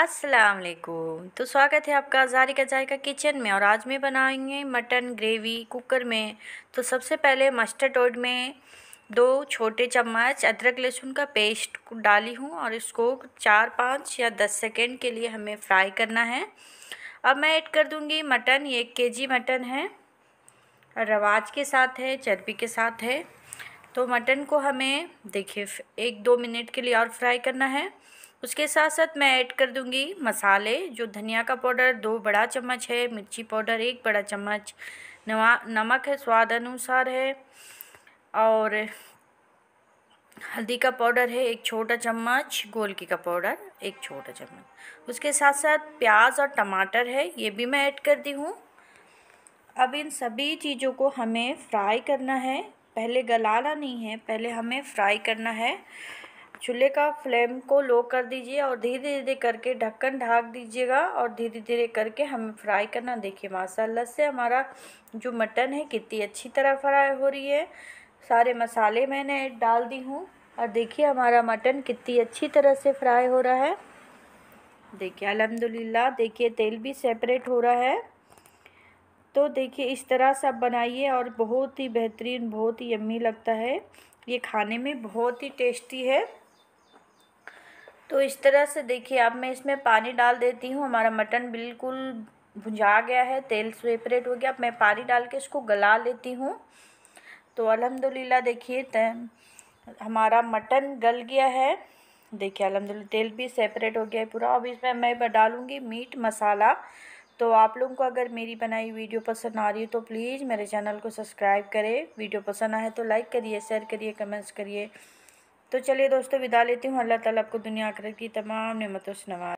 अस्सलाम वालेकुम तो स्वागत है आपका जारिका जायका किचन में और आज मैं बनाएंगे मटन ग्रेवी कुकर में तो सबसे पहले मस्टर्ड ऑयल में दो छोटे चम्मच अदरक लहसुन का पेस्ट डाली हूँ और इसको चार पाँच या दस सेकेंड के लिए हमें फ्राई करना है अब मैं ऐड कर दूँगी मटन ये एक के जी मटन है रवाज के साथ है चर्बी के साथ है तो मटन को हमें देखिए एक दो मिनट के लिए और फ्राई करना है उसके साथ साथ मैं ऐड कर दूंगी मसाले जो धनिया का पाउडर दो बड़ा चम्मच है मिर्ची पाउडर एक बड़ा चम्मच नमक है स्वाद अनुसार है और हल्दी का पाउडर है एक छोटा चम्मच गोलकी का पाउडर एक छोटा चम्मच उसके साथ साथ प्याज और टमाटर है ये भी मैं ऐड कर दी हूँ अब इन सभी चीज़ों को हमें फ्राई करना है पहले गलाना नहीं है पहले हमें फ्राई करना है चूल्हे का फ्लेम को लो कर दीजिए और धीरे धीरे करके ढक्कन ढाक दीजिएगा और धीरे धीरे करके हमें फ्राई करना देखिए माशाल्लाह से हमारा जो मटन है कितनी अच्छी तरह फ्राई हो रही है सारे मसाले मैंने डाल दी हूँ और देखिए हमारा मटन कितनी अच्छी तरह से फ्राई हो रहा है देखिए अलहमदिल्ला देखिए तेल भी सेपरेट हो रहा है तो देखिए इस तरह आप बनाइए और बहुत ही बेहतरीन बहुत ही यम्मी लगता है ये खाने में बहुत ही टेस्टी है तो इस तरह से देखिए अब मैं इसमें पानी डाल देती हूँ हमारा मटन बिल्कुल भुंजा गया है तेल सेपरेट हो गया अब मैं पानी डाल के इसको गला लेती हूँ तो अलहमदिल्ला देखिए हमारा मटन गल गया है देखिए अलहमदिल्ला तेल भी सेपरेट हो गया है पूरा अब इसमें मैं डालूँगी मीट मसाला तो आप लोगों को अगर मेरी बनाई वीडियो पसंद आ रही है तो प्लीज़ मेरे चैनल को सब्सक्राइब करें वीडियो पसंद आए तो लाइक करिए शेयर करिए कमेंट्स करिए तो चलिए दोस्तों विदा लेती हूँ अल्लाह ताला आपको दुनिया आखिरत की तमाम नेमतों से नवाज